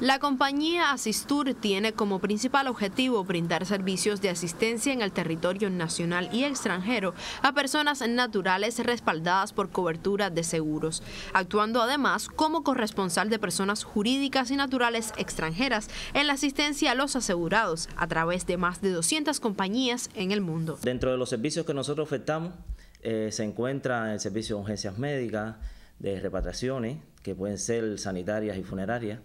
La compañía Asistur tiene como principal objetivo brindar servicios de asistencia en el territorio nacional y extranjero a personas naturales respaldadas por cobertura de seguros, actuando además como corresponsal de personas jurídicas y naturales extranjeras en la asistencia a los asegurados a través de más de 200 compañías en el mundo. Dentro de los servicios que nosotros ofertamos eh, se encuentra el servicio de urgencias médicas, de repatriaciones, que pueden ser sanitarias y funerarias,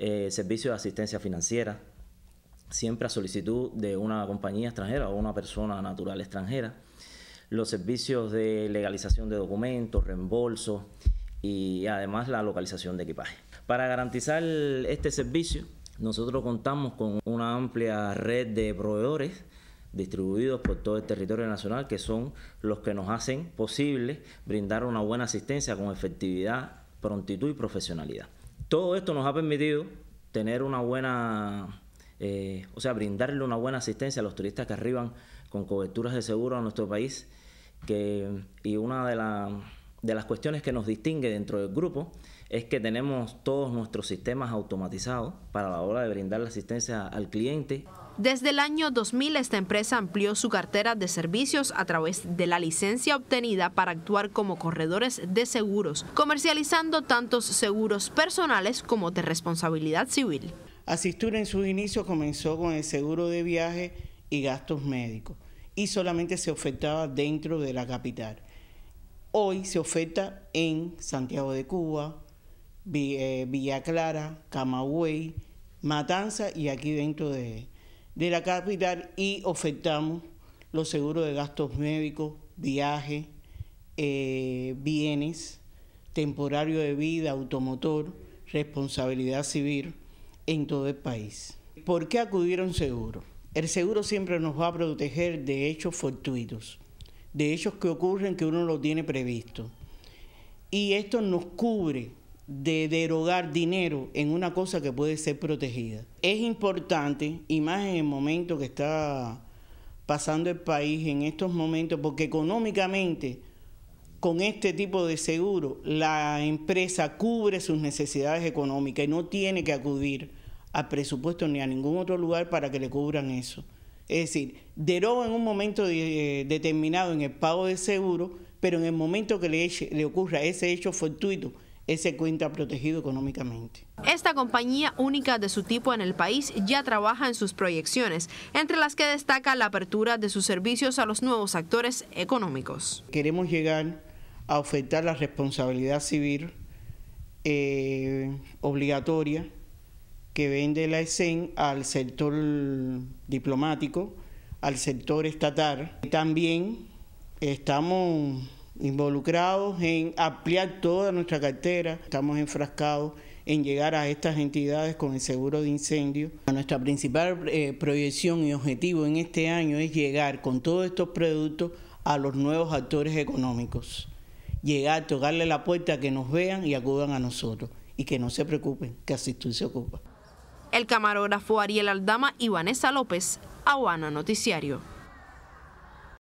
eh, servicios de asistencia financiera, siempre a solicitud de una compañía extranjera o una persona natural extranjera, los servicios de legalización de documentos, reembolso y además la localización de equipaje. Para garantizar este servicio, nosotros contamos con una amplia red de proveedores distribuidos por todo el territorio nacional que son los que nos hacen posible brindar una buena asistencia con efectividad, prontitud y profesionalidad. Todo esto nos ha permitido tener una buena, eh, o sea, brindarle una buena asistencia a los turistas que arriban con coberturas de seguro a nuestro país. Que, y una de, de las cuestiones que nos distingue dentro del grupo es que tenemos todos nuestros sistemas automatizados para la hora de brindar la asistencia al cliente. Desde el año 2000 esta empresa amplió su cartera de servicios a través de la licencia obtenida para actuar como corredores de seguros, comercializando tantos seguros personales como de responsabilidad civil. Asistura en sus inicios comenzó con el seguro de viaje y gastos médicos y solamente se ofertaba dentro de la capital. Hoy se oferta en Santiago de Cuba, eh, Villa Clara, Camagüey, Matanza y aquí dentro de de la capital y ofertamos los seguros de gastos médicos, viajes, eh, bienes, temporario de vida, automotor, responsabilidad civil en todo el país. ¿Por qué acudir a un seguro? El seguro siempre nos va a proteger de hechos fortuitos, de hechos que ocurren que uno lo tiene previsto. Y esto nos cubre de derogar dinero en una cosa que puede ser protegida. Es importante, y más en el momento que está pasando el país en estos momentos, porque económicamente con este tipo de seguro la empresa cubre sus necesidades económicas y no tiene que acudir al presupuesto ni a ningún otro lugar para que le cubran eso. Es decir, deroga en un momento eh, determinado en el pago de seguro, pero en el momento que le ocurra ese hecho fortuito, ese cuenta protegido económicamente. Esta compañía única de su tipo en el país ya trabaja en sus proyecciones, entre las que destaca la apertura de sus servicios a los nuevos actores económicos. Queremos llegar a ofertar la responsabilidad civil eh, obligatoria que vende la ESEN al sector diplomático, al sector estatal. También estamos involucrados en ampliar toda nuestra cartera. Estamos enfrascados en llegar a estas entidades con el seguro de incendio. Nuestra principal eh, proyección y objetivo en este año es llegar con todos estos productos a los nuevos actores económicos. Llegar, tocarle la puerta, que nos vean y acudan a nosotros y que no se preocupen, que así tú se ocupa. El camarógrafo Ariel Aldama y Vanessa López, Aguana Noticiario.